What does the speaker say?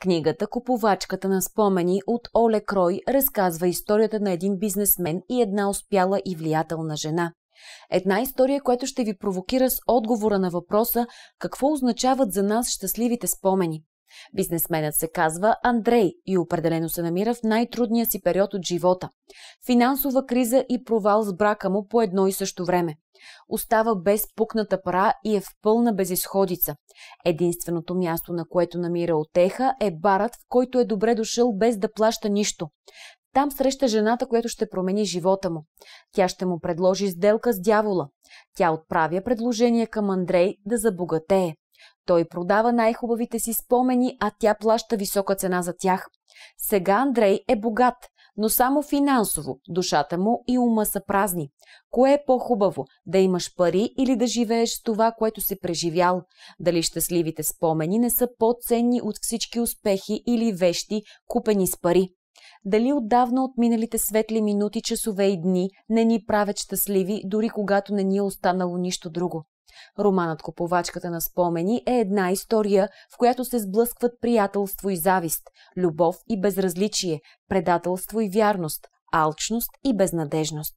Книгата «Купувачката на спомени» от Оле Крой разказва историята на един бизнесмен и една успяла и влиятелна жена. Една история, която ще ви провокира с отговора на въпроса какво означават за нас щастливите спомени. Бизнесменът се казва Андрей и определено се намира в най-трудния си период от живота. Финансова криза и провал с брака му по едно и също време. Остава без пукната пара и е в пълна безисходица. Единственото място, на което намира отеха, е барът, в който е добре дошъл без да плаща нищо. Там среща жената, която ще промени живота му. Тя ще му предложи сделка с дявола. Тя отправя предложение към Андрей да забогатее. Той продава най-хубавите си спомени, а тя плаща висока цена за тях. Сега Андрей е богат, но само финансово. Душата му и ума са празни. Кое е по-хубаво – да имаш пари или да живееш с това, което си преживял? Дали щастливите спомени не са по-ценни от всички успехи или вещи, купени с пари? Дали отдавна от миналите светли минути, часове и дни не ни правят щастливи, дори когато не ни е останало нищо друго? Романът Купувачката на спомени е една история, в която се сблъскват приятелство и завист, любов и безразличие, предателство и вярност, алчност и безнадежност.